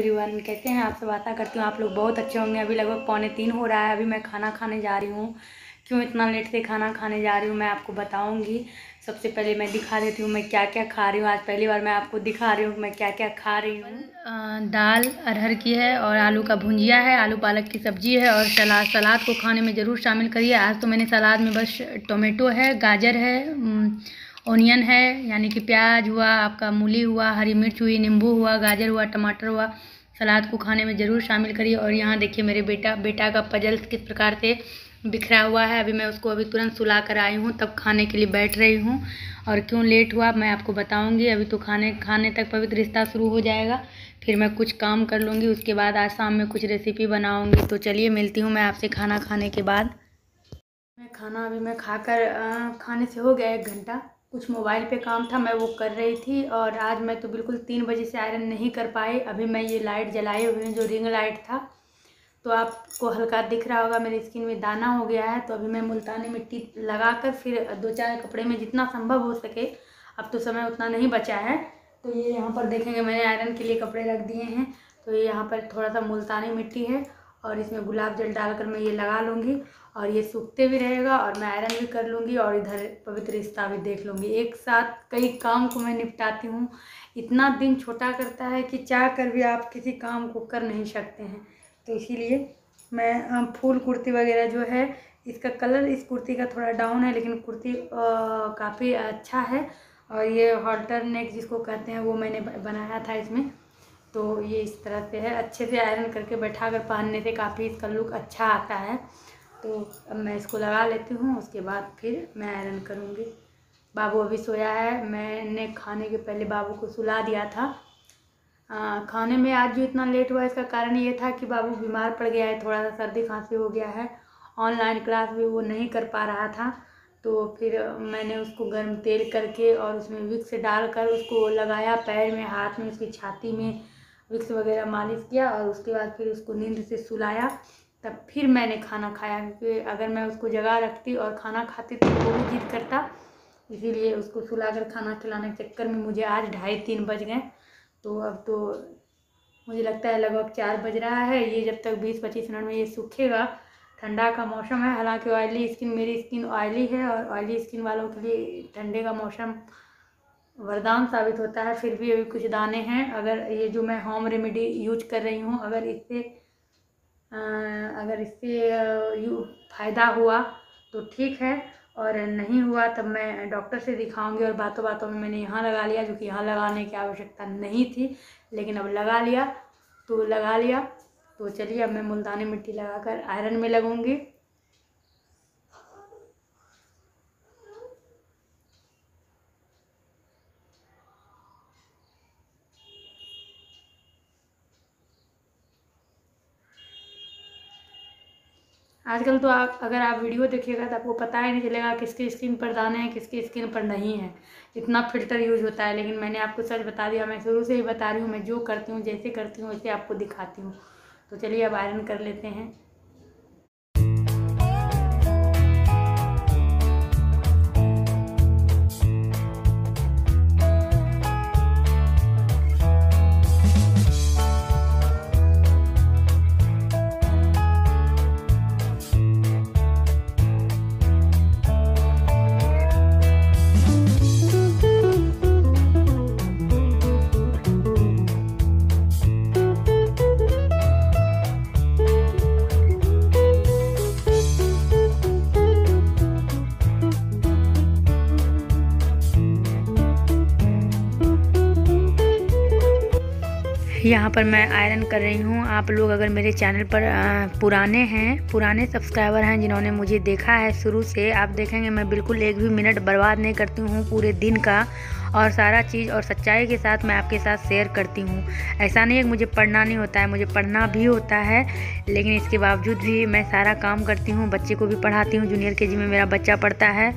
everyone कैसे हैं आप सब आशा करती हूँ आप लोग बहुत अच्छे होंगे अभी लगभग पौने तीन हो रहा है अभी मैं खाना खाने जा रही हूँ क्यों इतना लेट से खाना खाने जा रही हूँ मैं आपको बताऊँगी सबसे पहले मैं दिखा देती हूँ मैं क्या क्या खा रही हूँ आज पहली बार मैं आपको दिखा रही हूँ मैं क्या क्या खा रही हूँ दाल अरहर की है और आलू का भुंजिया है आलू पालक की सब्जी है और सलाद सलाद को खाने में ज़रूर शामिल करिए आज तो मैंने सलाद में बस टोमेटो है गाजर है ओनियन है यानी कि प्याज हुआ आपका मूली हुआ हरी मिर्च हुई नींबू हुआ गाजर हुआ टमाटर हुआ सलाद को खाने में ज़रूर शामिल करिए और यहाँ देखिए मेरे बेटा बेटा का पजल किस प्रकार से बिखरा हुआ है अभी मैं उसको अभी तुरंत सुला कर आई हूँ तब खाने के लिए बैठ रही हूँ और क्यों लेट हुआ मैं आपको बताऊँगी अभी तो खाने खाने तक पवित्र रिश्ता शुरू हो जाएगा फिर मैं कुछ काम कर लूँगी उसके बाद आज शाम में कुछ रेसिपी बनाऊँगी तो चलिए मिलती हूँ मैं आपसे खाना खाने के बाद मैं खाना अभी मैं खाकर खाने से हो गया एक घंटा कुछ मोबाइल पे काम था मैं वो कर रही थी और आज मैं तो बिल्कुल तीन बजे से आयरन नहीं कर पाई अभी मैं ये लाइट जलाई हुई हैं जो रिंग लाइट था तो आपको हल्का दिख रहा होगा मेरी स्किन में दाना हो गया है तो अभी मैं मुल्तानी मिट्टी लगा कर फिर दो चार कपड़े में जितना संभव हो सके अब तो समय उतना नहीं बचा है तो ये यहाँ पर देखेंगे मैंने आयरन के लिए कपड़े रख दिए हैं तो ये यहाँ पर थोड़ा सा मुल्तानी मिट्टी है और इसमें गुलाब जल डालकर मैं ये लगा लूँगी और ये सूखते भी रहेगा और मैं आयरन भी कर लूँगी और इधर पवित्र रिश्ता भी देख लूँगी एक साथ कई काम को मैं निपटाती हूँ इतना दिन छोटा करता है कि चाह कर भी आप किसी काम को कर नहीं सकते हैं तो इसीलिए मैं फूल कुर्ती वगैरह जो है इसका कलर इस कुर्ती का थोड़ा डाउन है लेकिन कुर्ती काफ़ी अच्छा है और ये हॉल्टर नेक जिसको कहते हैं वो मैंने बनाया था इसमें तो ये इस तरह से है अच्छे से आयरन करके बैठा कर पहनने से काफ़ी इसका लुक अच्छा आता है तो अब मैं इसको लगा लेती हूँ उसके बाद फिर मैं आयरन करूँगी बाबू अभी सोया है मैंने खाने के पहले बाबू को सुला दिया था आ, खाने में आज जो इतना लेट हुआ इसका कारण ये था कि बाबू बीमार पड़ गया है थोड़ा सा सर्दी खांसी हो गया है ऑनलाइन क्लास भी वो नहीं कर पा रहा था तो फिर मैंने उसको गर्म तेल करके और उसमें विक्स डालकर उसको लगाया पैर में हाथ में उसकी छाती में विक्स वगैरह मालिश किया और उसके बाद फिर उसको नींद से सुलाया तब फिर मैंने खाना खाया क्योंकि अगर मैं उसको जगा रखती और खाना खाती तो वो भी जिद करता इसीलिए उसको सुला कर खाना खिलाने के चक्कर में मुझे आज ढाई तीन बज गए तो अब तो मुझे लगता है लगभग चार बज रहा है ये जब तक बीस पच्चीस मिनट में ये सूखेगा ठंडा का मौसम है हालांकि ऑयली स्किन मेरी स्किन ऑयली है और ऑयली स्किन वालों के लिए ठंडे का मौसम वरदान साबित होता है फिर भी अभी कुछ दाने हैं अगर ये जो मैं होम रेमेडी यूज कर रही हूँ अगर इससे अगर इससे फ़ायदा हुआ तो ठीक है और नहीं हुआ तब मैं डॉक्टर से दिखाऊंगी और बातों बातों में मैंने यहाँ लगा लिया जो कि यहाँ लगाने की आवश्यकता नहीं थी लेकिन अब लगा लिया तो लगा लिया तो चलिए अब मैं मुल्तानी मिट्टी लगाकर आयरन में लगूँगी आजकल तो आप अगर आप वीडियो देखिएगा तो आपको पता ही नहीं चलेगा किसकी स्किन पर दाने हैं किसकी स्किन पर नहीं है इतना फिल्टर यूज़ होता है लेकिन मैंने आपको सच बता दिया मैं शुरू से ही बता रही हूँ मैं जो करती हूँ जैसे करती हूँ वैसे आपको दिखाती हूँ तो चलिए अब आयरन कर लेते हैं यहाँ पर मैं आयरन कर रही हूँ आप लोग अगर मेरे चैनल पर पुराने हैं पुराने सब्सक्राइबर हैं जिन्होंने मुझे देखा है शुरू से आप देखेंगे मैं बिल्कुल एक भी मिनट बर्बाद नहीं करती हूँ पूरे दिन का और सारा चीज़ और सच्चाई के साथ मैं आपके साथ शेयर करती हूँ ऐसा नहीं है कि मुझे पढ़ना नहीं होता है मुझे पढ़ना भी होता है लेकिन इसके बावजूद भी मैं सारा काम करती हूँ बच्चे को भी पढ़ाती हूँ जूनियर के जी में मेरा बच्चा पढ़ता है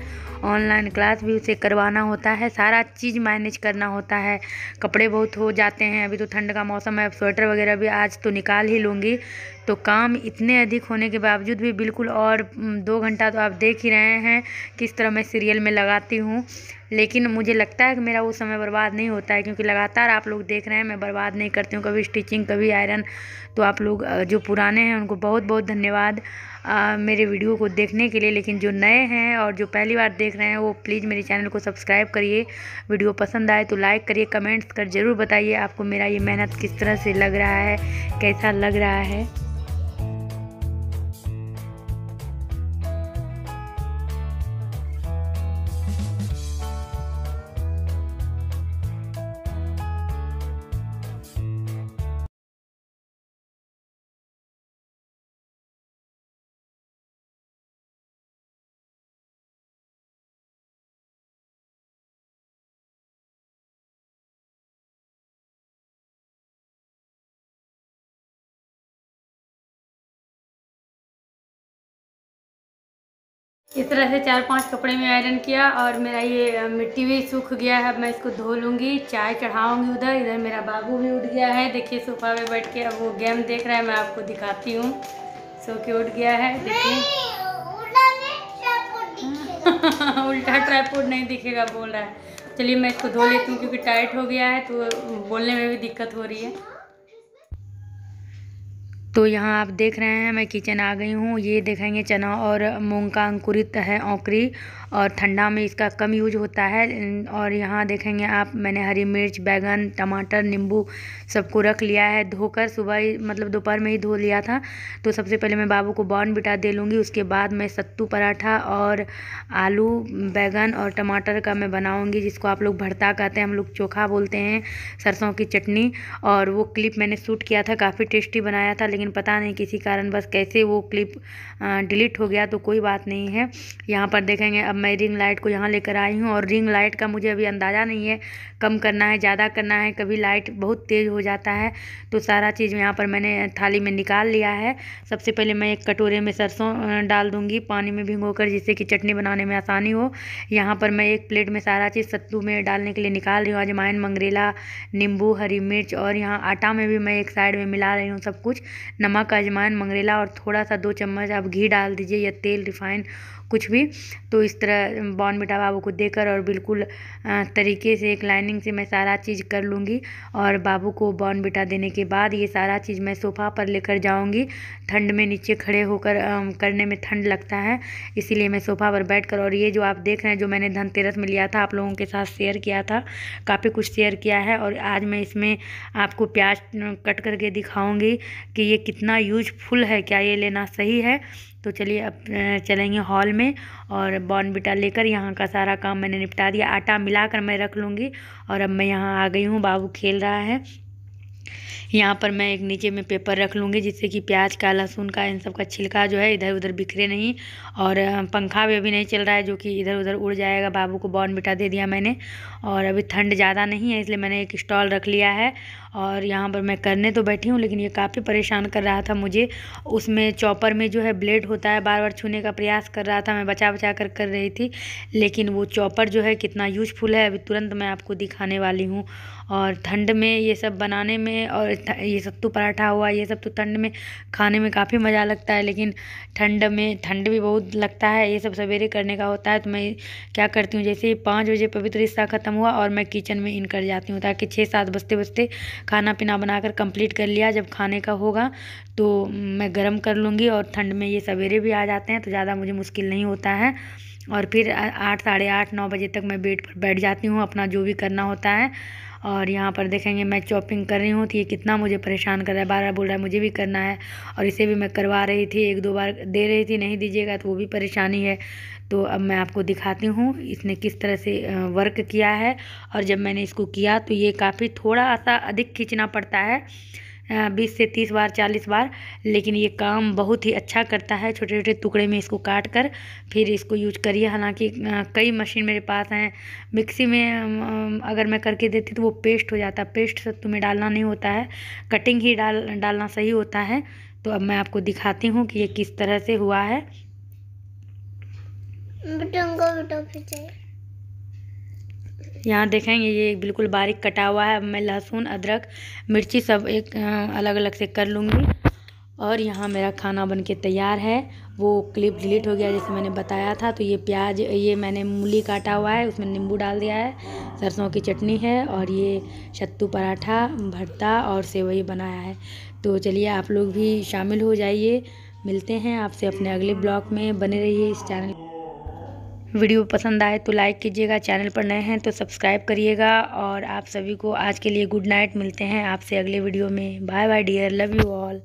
ऑनलाइन क्लास भी उसे करवाना होता है सारा चीज़ मैनेज करना होता है कपड़े बहुत हो जाते हैं अभी तो ठंड का मौसम है स्वेटर वगैरह भी आज तो निकाल ही लूँगी तो काम इतने अधिक होने के बावजूद भी बिल्कुल और दो घंटा तो आप देख ही रहे हैं किस तरह मैं सीरियल में लगाती हूँ लेकिन मुझे लगता है कि मेरा वो समय बर्बाद नहीं होता है क्योंकि लगातार आप लोग देख रहे हैं मैं बर्बाद नहीं करती हूँ कभी स्टिचिंग कभी आयरन तो आप लोग जो पुराने हैं उनको बहुत बहुत धन्यवाद आ, मेरे वीडियो को देखने के लिए लेकिन जो नए हैं और जो पहली बार देख रहे हैं वो प्लीज़ मेरे चैनल को सब्सक्राइब करिए वीडियो पसंद आए तो लाइक करिए कमेंट्स कर ज़रूर बताइए आपको मेरा ये मेहनत किस तरह से लग रहा है कैसा लग रहा है इस तरह से चार पांच कपड़े में आयरन किया और मेरा ये मिट्टी भी सूख गया है अब मैं इसको धो लूँगी चाय चढ़ाऊँगी उधर इधर मेरा बाबू भी उठ गया है देखिए सोफा पे बैठ के अब वो गेम देख रहा है मैं आपको दिखाती हूँ सो के उठ गया है देखिए उल्टा ट्राईपोर्ट नहीं दिखेगा बोल रहा है चलिए मैं इसको धो लेती हूँ क्योंकि टाइट हो गया है तो बोलने में भी दिक्कत हो रही है तो यहाँ आप देख रहे हैं मैं किचन आ गई हूँ ये देखेंगे चना और मूंग का अंकुरित है ओकरी और ठंडा में इसका कम यूज होता है और यहाँ देखेंगे आप मैंने हरी मिर्च बैगन टमाटर नींबू सबको रख लिया है धोकर सुबह ही मतलब दोपहर में ही धो लिया था तो सबसे पहले मैं बाबू को बॉन बिटा दे लूँगी उसके बाद मैं सत्तू पराठा और आलू बैगन और टमाटर का मैं बनाऊँगी जिसको आप लोग भरता कहते हैं हम लोग चोखा बोलते हैं सरसों की चटनी और वो क्लिप मैंने शूट किया था काफ़ी टेस्टी बनाया था लेकिन पता नहीं किसी कारण बस कैसे वो क्लिप डिलीट हो गया तो कोई बात नहीं है यहाँ पर देखेंगे अब मैं रिंग लाइट को यहाँ लेकर आई हूँ और रिंग लाइट का मुझे अभी अंदाज़ा नहीं है कम करना है ज़्यादा करना है कभी लाइट बहुत तेज़ हो जाता है तो सारा चीज़ यहाँ पर मैंने थाली में निकाल लिया है सबसे पहले मैं एक कटोरे में सरसों डाल दूँगी पानी में भिंगो कर जिससे कि चटनी बनाने में आसानी हो यहाँ पर मैं एक प्लेट में सारा चीज़ सत्तू में डालने के लिए निकाल रही हूँ अजमायन मंगरेला नींबू हरी मिर्च और यहाँ आटा में भी मैं एक साइड में मिला रही हूँ सब कुछ नमक अजमायन मंगरेला और थोड़ा सा दो चम्मच आप घी डाल दीजिए या तेल रिफाइन कुछ भी तो इस तरह बॉन बॉर्नविटा बाबू को देकर और बिल्कुल तरीके से एक लाइनिंग से मैं सारा चीज़ कर लूँगी और बाबू को बॉर्नविटा देने के बाद ये सारा चीज़ मैं सोफ़ा पर लेकर जाऊँगी ठंड में नीचे खड़े होकर करने में ठंड लगता है इसीलिए मैं सोफ़ा पर बैठ कर और ये जो आप देख रहे हैं जो मैंने धनतेरस में लिया था आप लोगों के साथ शेयर किया था काफ़ी कुछ शेयर किया है और आज मैं इसमें आपको प्याज कट करके दिखाऊँगी कि ये कितना यूजफुल है क्या ये लेना सही है तो चलिए अब चलेंगे हॉल में और बिटा लेकर यहाँ का सारा काम मैंने निपटा दिया आटा मिलाकर मैं रख लूँगी और अब मैं यहाँ आ गई हूँ बाबू खेल रहा है यहाँ पर मैं एक नीचे में पेपर रख लूँगी जिससे कि प्याज का लहसुन का इन सब का छिलका जो है इधर उधर बिखरे नहीं और पंखा भी अभी नहीं चल रहा है जो कि इधर उधर उड़ जाएगा बाबू को बॉन बिठा दे दिया मैंने और अभी ठंड ज़्यादा नहीं है इसलिए मैंने एक स्टॉल रख लिया है और यहाँ पर मैं करने तो बैठी हूँ लेकिन ये काफ़ी परेशान कर रहा था मुझे उसमें चॉपर में जो है ब्लेड होता है बार बार छूने का प्रयास कर रहा था मैं बचा बचा कर कर रही थी लेकिन वो चॉपर जो है कितना यूजफुल है अभी तुरंत मैं आपको दिखाने वाली हूँ और ठंड में ये सब बनाने में में और ये सत्तू तो पराठा हुआ ये सब तो ठंड में खाने में काफ़ी मज़ा लगता है लेकिन ठंड में ठंड भी बहुत लगता है ये सब सवेरे करने का होता है तो मैं क्या करती हूँ जैसे ही पाँच बजे पवित्र हिस्सा ख़त्म हुआ और मैं किचन में इन कर जाती हूँ ताकि छः सात बजते बजते खाना पीना बनाकर कंप्लीट कर लिया जब खाने का होगा तो मैं गर्म कर लूँगी और ठंड में ये सवेरे भी आ जाते हैं तो ज़्यादा मुझे मुश्किल नहीं होता है और फिर आठ साढ़े आठ नौ बजे तक मैं बेड पर बैठ जाती हूँ अपना जो भी करना होता है और यहाँ पर देखेंगे मैं चॉपिंग कर रही हूँ तो ये कितना मुझे परेशान कर रहा है बार बार बोल रहा है मुझे भी करना है और इसे भी मैं करवा रही थी एक दो बार दे रही थी नहीं दीजिएगा तो वो भी परेशानी है तो अब मैं आपको दिखाती हूँ इसने किस तरह से वर्क किया है और जब मैंने इसको किया तो ये काफ़ी थोड़ा सा अधिक खींचना पड़ता है बीस से तीस बार चालीस बार लेकिन ये काम बहुत ही अच्छा करता है छोटे छोटे टुकड़े में इसको काट कर फिर इसको यूज करिए हालांकि कई मशीन मेरे पास हैं मिक्सी में अगर मैं करके देती तो वो पेस्ट हो जाता पेस्ट तुम्हें डालना नहीं होता है कटिंग ही डाल डालना सही होता है तो अब मैं आपको दिखाती हूँ कि ये किस तरह से हुआ है यहाँ देखेंगे ये बिल्कुल बारीक कटा हुआ है मैं लहसुन अदरक मिर्ची सब एक अलग अलग से कर लूँगी और यहाँ मेरा खाना बन के तैयार है वो क्लिप डिलीट हो गया जैसे मैंने बताया था तो ये प्याज ये मैंने मूली काटा हुआ है उसमें नींबू डाल दिया है सरसों की चटनी है और ये छत्तू पराठा भरता और सेवई बनाया है तो चलिए आप लोग भी शामिल हो जाइए मिलते हैं आपसे अपने अगले ब्लॉग में बने रहिए इस चैनल वीडियो पसंद आए तो लाइक कीजिएगा चैनल पर नए हैं तो सब्सक्राइब करिएगा और आप सभी को आज के लिए गुड नाइट मिलते हैं आपसे अगले वीडियो में bye bye dear love you all